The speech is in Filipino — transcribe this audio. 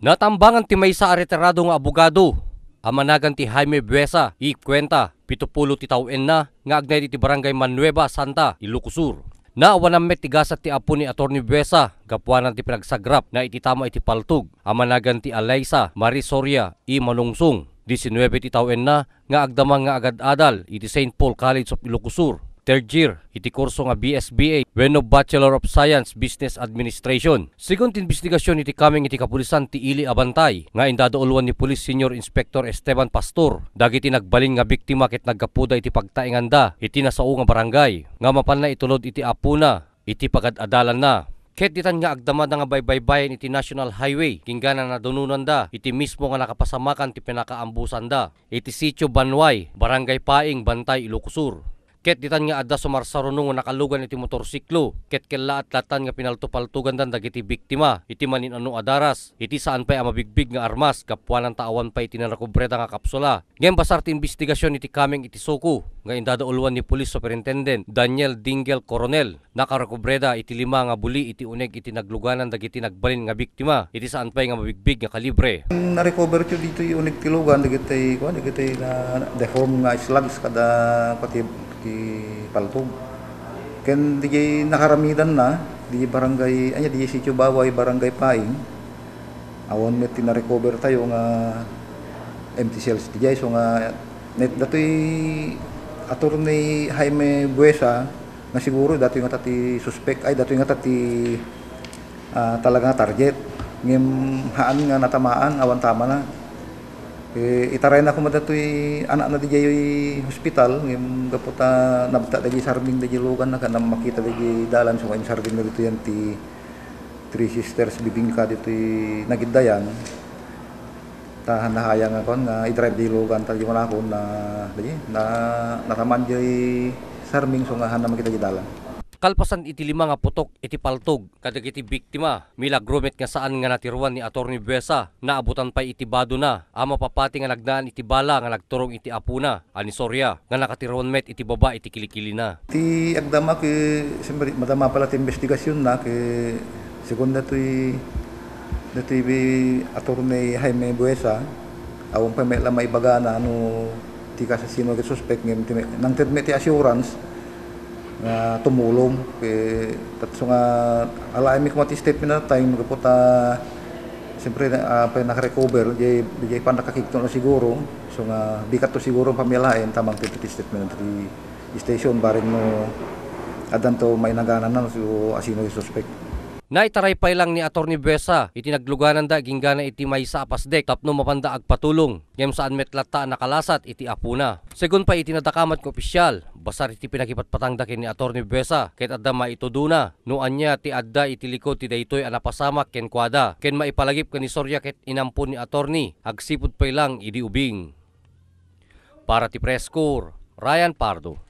Natambang ang timay sa areterado nga abogado. Amanagan ti Jaime Buesa, ikwenta, pitupulo ti tawen na, nga agnay ti barangay Manueva Santa, Ilocosur. Naawanam met tigasa ti apo ni Atty. Buesa, gapuanan ti pinagsagrap na ititama iti paltog. Amanagan ti Alaysa, Marisoria, i Manungsung. 19 ti tawen na, nga agdamang nga agad-adal iti St. Paul College of Ilocosur, third year, iti kurso nga BSBA, wenno Bachelor of Science Business Administration. Sigon investigasyon iti kaming iti kapulisan ti Ili Abantay, nga indadauluan ni Police Senior Inspector Esteban Pastor, dagiti nagbalin nga biktima ket nagkapuda iti pagtainganda, iti nasao nga barangay, nga mapan na itulod iti apuna, iti pagadadalan na. Ket ditan nga agdama agdamad nga baybaybayan iti National Highway, kinggana na dununan da, iti mismo nga nakapasamakan ti pinakaambusan da, iti Sitio Banway, Barangay Paing, Bantay, Ilocosur. Ket ditan nga adda sumarsarunong nga nakalugan iti motorsiklo. Ket kella at latan nga pinaltupaltugan dan dagiti biktima. Iti manin anong adaras. Iti saan pa amabigbig nga armas. Kapuanan taawan pa iti narakubreda nga kapsula. Ngayon basar ti investigasyon iti kaming iti suku. Nga indadauluan ni Police Superintendent Daniel Dingel Coronel. Nakarakubreda iti lima nga buli iti uneg iti nagluganan dagiti nagbalin nga biktima. Iti saan pa nga mabigbig nga kalibre. Narecover ko dito yung uneg tilugan dagiti, dagiti na ah, deform nga slugs kada patib di Paltog. Ken di nakaramidan na, di barangay, ay di sitio Baway, barangay Paing, awon met tinarecover tayo nga empty cells ti so nga net datoy attorney Jaime Buesa na siguro datoy nga tati suspect ay datoy nga tati uh, ah, talaga target ngem haan nga natamaan awan tama na eh, itaray na ko madatoy anak na di jayo'y hospital, ngayon kaputa ah, nabta da sarding da lugan na ka, makita da dalan, so ngayon sarding na dito yan ti Three Sisters bibingka dito nagiddayan Tahan na hayang ako nga i-drive di lugan, tali mo na ako na, na, na nataman jayo'y sarming, so nga hanam kita di dalan kalpasan iti lima nga putok iti paltog kadag iti biktima. Milagromet nga saan nga natiruan ni Atty. Buesa naabutan pa iti bado na ama papati nga nagdaan iti bala nga nagturong iti apuna ani Soria nga nakatiruan met iti baba iti kilikili na. Ti agdama ke siyempre madama pala ti investigasyon na ke segunda tuy dito ibi Atty. Jaime Buesa awon pa may lamay baga na ano ti kasasino suspect ng ti assurance nga tumulong kay tatso nga alaay mi kumati statement na time gapot ta siyempre uh, pa nakarecover jay jay pa nakakikto na siguro so nga bikat to siguro pamilain tamang tititi statement di station barin mo adanto may naganan na so asino yung suspect Naitaray pa lang ni Atty. Buesa, itinagluganan da ginggana iti may sa apasdek tapno mapanda agpatulong. Ngem saan metlata nakalasat iti apuna. Segun pa itinadakamat ko opisyal, basar iti pinakipatpatangda ken ni Attorney Besa ket adda maituduna no anya ti adda itilikod ti daytoy napasamak ken kwada ken maipalagip kani Sorya ket inampon ni Attorney agsipud pay lang idi ubing para ti preskor Ryan Pardo